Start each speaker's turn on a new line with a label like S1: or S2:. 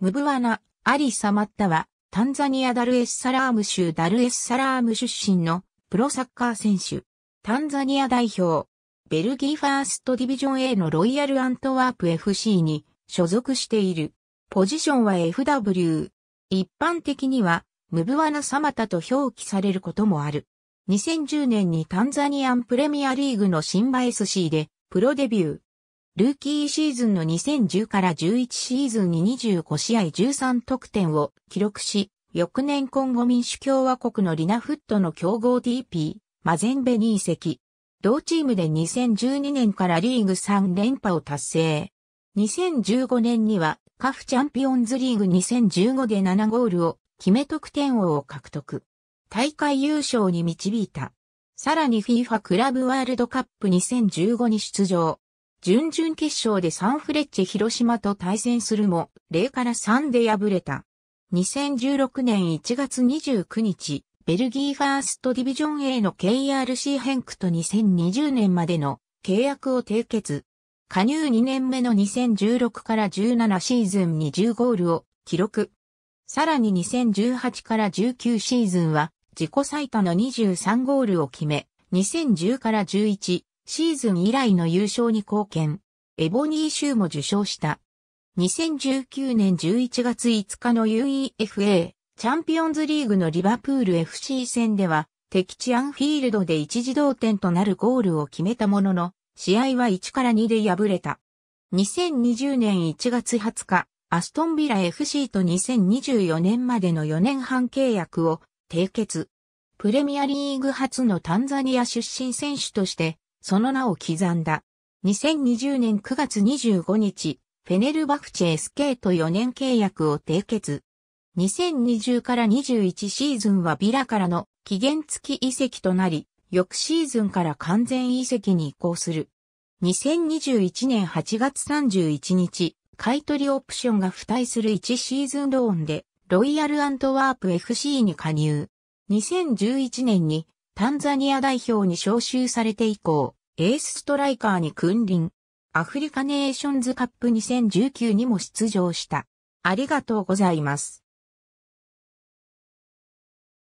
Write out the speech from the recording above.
S1: ムブワナ、アリ・サマッタは、タンザニアダルエスサラーム州ダルエスサラーム出身のプロサッカー選手。タンザニア代表、ベルギーファーストディビジョン A のロイヤルアントワープ FC に所属している。ポジションは FW。一般的には、ムブワナ・サマタと表記されることもある。2010年にタンザニアンプレミアリーグのシンバ SC でプロデビュー。ルーキーシーズンの2010から11シーズンに25試合13得点を記録し、翌年今後民主共和国のリナフットの強豪 TP、マゼンベに移籍。同チームで2012年からリーグ3連覇を達成。2015年にはカフチャンピオンズリーグ2015で7ゴールを決め得点王を獲得。大会優勝に導いた。さらに FIFA クラブワールドカップ2015に出場。準々決勝でサンフレッチェ広島と対戦するも、0から3で敗れた。2016年1月29日、ベルギーファーストディビジョン A の KRC 変クと2020年までの契約を締結。加入2年目の2016から17シーズンに10ゴールを記録。さらに2018から19シーズンは自己最多の23ゴールを決め、2010から11、シーズン以来の優勝に貢献、エボニー州も受賞した。2019年11月5日の UEFA チャンピオンズリーグのリバプール FC 戦では、敵地アンフィールドで一時同点となるゴールを決めたものの、試合は1から2で敗れた。2020年1月20日、アストンビラ FC と2024年までの4年半契約を締結。プレミアリーグ初のタンザニア出身選手としてその名を刻んだ。2020年9月25日、フェネルバフチェ SK と4年契約を締結。2020から21シーズンはビラからの期限付き移籍となり、翌シーズンから完全移籍に移行する。2021年8月31日、買取オプションが付帯する1シーズンローンで、ロイヤルアントワープ FC に加入。2011年にタンザニア代表に招集されて以降、エースストライカーに君臨。アフリカネーションズカップ2019にも出場した。ありがとうございます。